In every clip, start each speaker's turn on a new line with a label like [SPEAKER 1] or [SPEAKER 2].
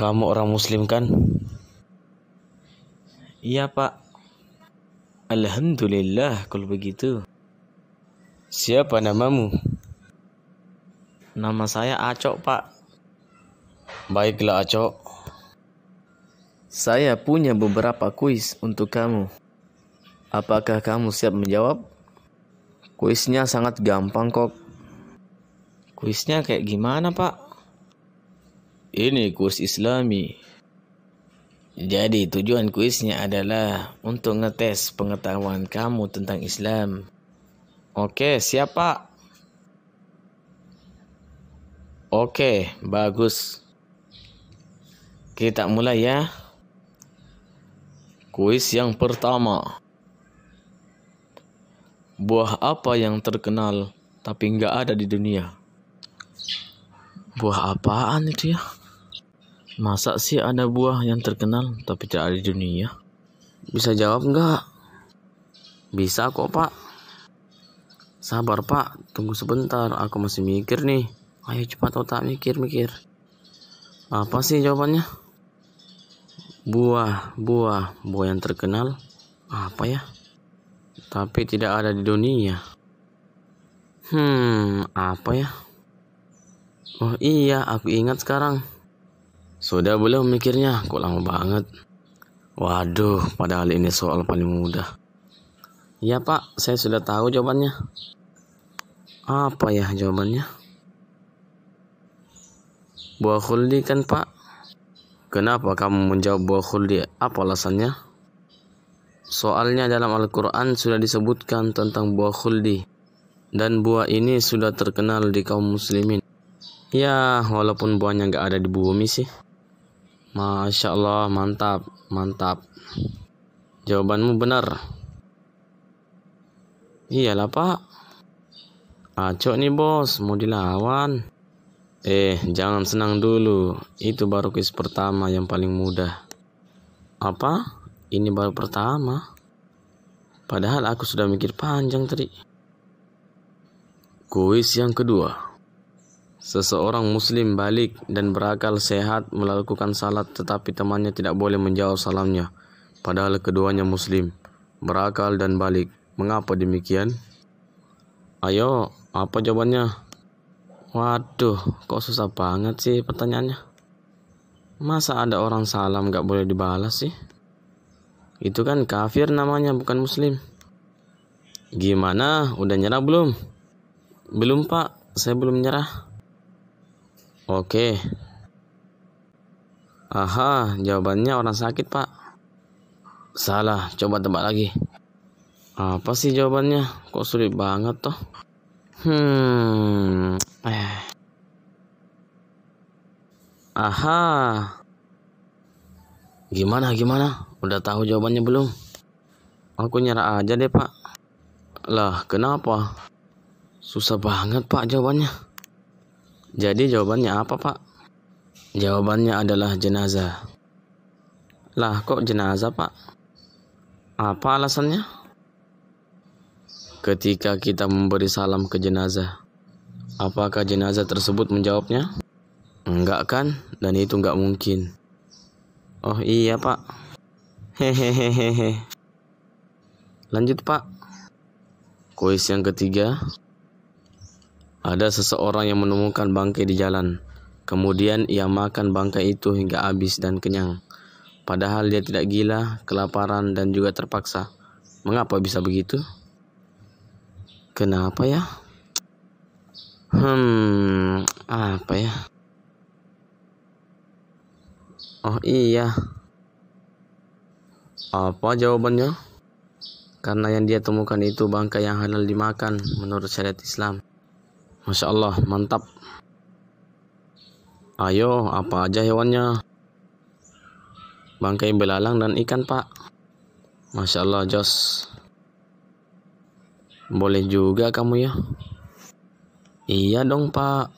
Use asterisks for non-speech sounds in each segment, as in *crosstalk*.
[SPEAKER 1] Kamu orang muslim kan? Iya pak Alhamdulillah kalau begitu Siapa namamu? Nama saya Acok pak Baiklah Acok Saya punya beberapa kuis untuk kamu Apakah kamu siap menjawab? Kuisnya sangat gampang kok Kuisnya kayak gimana pak? Ini kuis islami. Jadi tujuan kuisnya adalah untuk ngetes pengetahuan kamu tentang Islam. Oke, siapa? Oke, bagus. Kita mulai ya. Kuis yang pertama. Buah apa yang terkenal tapi nggak ada di dunia? Buah apaan itu ya? Masa sih ada buah yang terkenal tapi tidak ada di dunia? Bisa jawab enggak? Bisa kok pak. Sabar pak, tunggu sebentar. Aku masih mikir nih. Ayo cepat otak mikir-mikir. Apa sih jawabannya? Buah, buah, buah yang terkenal. Apa ya? Tapi tidak ada di dunia. Hmm, apa ya? Oh iya, aku ingat sekarang. Sudah belum mikirnya? Kok lama banget? Waduh, padahal ini soal paling mudah. Ya pak, saya sudah tahu jawabannya. Apa ya jawabannya? Buah khuldi kan pak? Kenapa kamu menjawab buah khuldi? Apa alasannya? Soalnya dalam Al-Quran sudah disebutkan tentang buah khuldi. Dan buah ini sudah terkenal di kaum muslimin. Ya, walaupun buahnya nggak ada di bumi sih. Masya Allah, mantap, mantap. Jawabanmu benar. Iyalah pak. Acok nih bos, mau dilawan. Eh, jangan senang dulu. Itu baru kuis pertama yang paling mudah. Apa? Ini baru pertama. Padahal aku sudah mikir panjang tadi. Kuis yang kedua. Seseorang muslim balik dan berakal sehat melakukan salat tetapi temannya tidak boleh menjawab salamnya. Padahal keduanya muslim, berakal dan balik. Mengapa demikian? Ayo, apa jawabannya? Waduh, kok susah banget sih pertanyaannya. Masa ada orang salam gak boleh dibalas sih? Itu kan kafir namanya, bukan muslim. Gimana? Udah nyerah belum? Belum pak, saya belum nyerah. Oke. Aha, jawabannya orang sakit, Pak. Salah, coba tebak lagi. Apa sih jawabannya? Kok sulit banget toh? Hmm. Eh. Aha. Gimana gimana? Udah tahu jawabannya belum? Aku nyerah aja deh, Pak. Lah, kenapa? Susah banget, Pak, jawabannya. Jadi jawabannya apa pak? Jawabannya adalah jenazah. Lah kok jenazah pak? Apa alasannya? Ketika kita memberi salam ke jenazah, apakah jenazah tersebut menjawabnya? Enggak kan? Dan itu enggak mungkin. Oh iya pak. Hehehehe. Lanjut pak. Kuis yang ketiga. Ada seseorang yang menemukan bangkai di jalan. Kemudian ia makan bangkai itu hingga habis dan kenyang. Padahal dia tidak gila, kelaparan, dan juga terpaksa. Mengapa bisa begitu? Kenapa ya? Hmm, apa ya? Oh iya. Apa jawabannya? Karena yang dia temukan itu bangkai yang halal dimakan menurut syariat Islam. Masya Allah mantap Ayo apa aja hewannya Bangkai belalang dan ikan pak Masya Allah Jos Boleh juga kamu ya Iya dong pak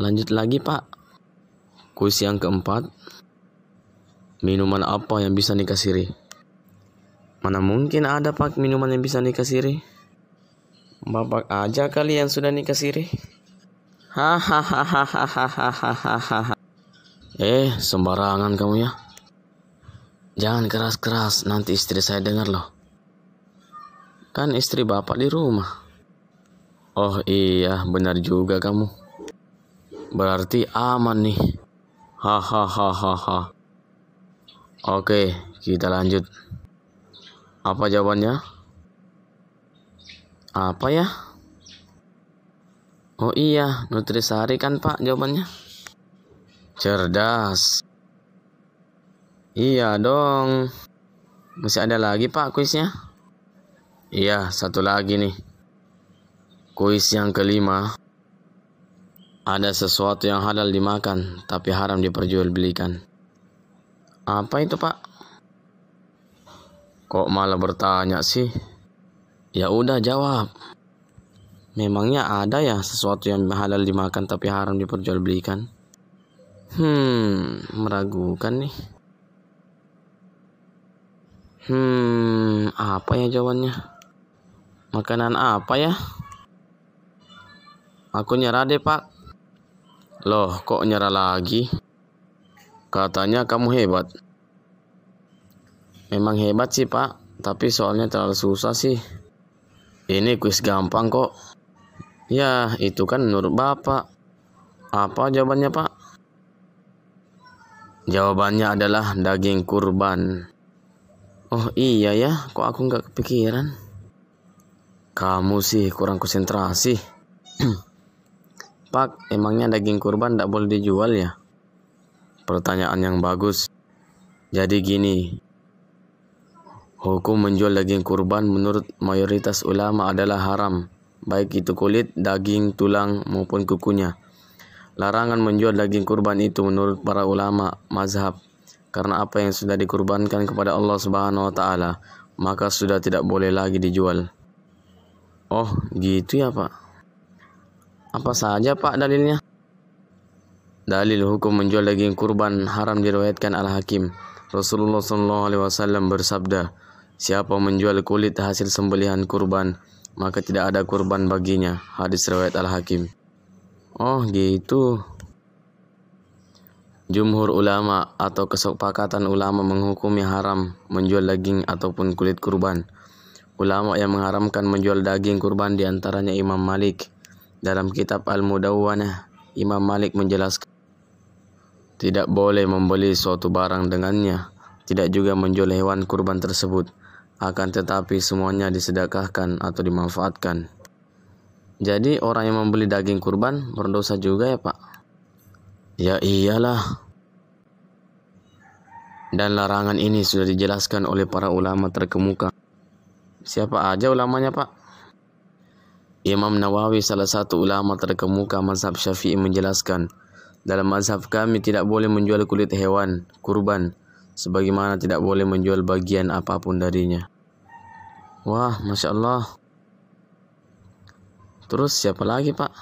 [SPEAKER 1] Lanjut lagi pak Kuis yang keempat Minuman apa yang bisa nikah siri? Mana mungkin ada pak minuman yang bisa nikah siri? Bapak aja kalian sudah nikah siri. Hahaha. *laughs* eh, sembarangan kamu ya. Jangan keras-keras, nanti istri saya dengar loh. Kan istri bapak di rumah. Oh iya, benar juga kamu. Berarti aman nih. Hahaha. Oke, kita lanjut. Apa jawabannya? Apa ya? Oh iya, nutrisari kan pak jawabannya. Cerdas. Iya dong. Masih ada lagi pak kuisnya? Iya, satu lagi nih. Kuis yang kelima. Ada sesuatu yang halal dimakan, tapi haram diperjualbelikan. Apa itu pak? Kok malah bertanya sih? Ya udah jawab. Memangnya ada ya sesuatu yang halal dimakan tapi haram diperjualbelikan? Hmm, meragukan nih. Hmm, apa ya jawabannya? Makanan apa ya? Aku nyerah deh pak. Loh, kok nyerah lagi? Katanya kamu hebat. Memang hebat sih pak, tapi soalnya terlalu susah sih. Ini kuis gampang kok. Ya, itu kan menurut Bapak. Apa jawabannya, Pak? Jawabannya adalah daging kurban. Oh iya ya, kok aku nggak kepikiran? Kamu sih kurang konsentrasi. *clears throat* Pak, emangnya daging kurban tidak boleh dijual ya? Pertanyaan yang bagus. Jadi gini, Hukum menjual daging kurban menurut mayoritas ulama adalah haram, baik itu kulit, daging, tulang maupun kukunya. Larangan menjual daging kurban itu menurut para ulama mazhab karena apa yang sudah dikurbankan kepada Allah Subhanahu wa taala maka sudah tidak boleh lagi dijual. Oh, gitu ya, Pak. Apa saja, Pak, dalilnya? Dalil hukum menjual daging kurban haram diriwayatkan Al-Hakim. Rasulullah SAW bersabda, Siapa menjual kulit hasil sembelihan kurban, maka tidak ada kurban baginya. Hadis riwayat Al-Hakim. Oh, gitu. Jumhur ulama atau kesepakatan ulama menghukumi haram menjual daging ataupun kulit kurban. Ulama yang mengharamkan menjual daging kurban diantaranya Imam Malik. Dalam kitab Al-Mudawwanah, Imam Malik menjelaskan tidak boleh membeli suatu barang dengannya, tidak juga menjual hewan kurban tersebut akan tetapi semuanya disedekahkan atau dimanfaatkan. Jadi orang yang membeli daging kurban berdosa juga ya pak? Ya iyalah. Dan larangan ini sudah dijelaskan oleh para ulama terkemuka. Siapa aja ulamanya pak? Imam Nawawi salah satu ulama terkemuka mazhab syafi'i menjelaskan dalam mazhab kami tidak boleh menjual kulit hewan, kurban, sebagaimana tidak boleh menjual bagian apapun darinya. Wah, masya Allah. Terus siapa lagi pak?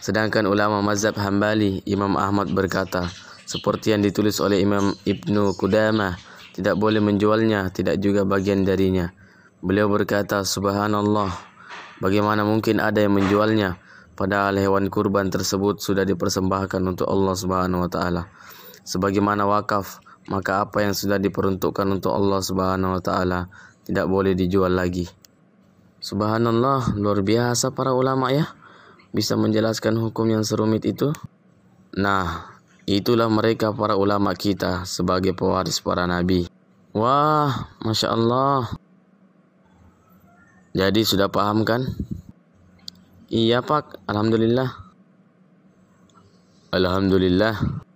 [SPEAKER 1] Sedangkan ulama Mazhab Hambali, Imam Ahmad berkata, seperti yang ditulis oleh Imam Ibn Qudamah, tidak boleh menjualnya, tidak juga bagian darinya. Beliau berkata, Subhanallah, bagaimana mungkin ada yang menjualnya? Padahal hewan kurban tersebut sudah dipersembahkan untuk Allah Subhanahu Wa Taala. Sebagaimana wakaf, maka apa yang sudah diperuntukkan untuk Allah Subhanahu Wa Taala tidak boleh dijual lagi. Subhanallah, luar biasa para ulama ya. Bisa menjelaskan hukum yang serumit itu. Nah, itulah mereka para ulama kita sebagai pewaris para nabi. Wah, Masya Allah. Jadi sudah paham kan? Iya pak, Alhamdulillah. Alhamdulillah.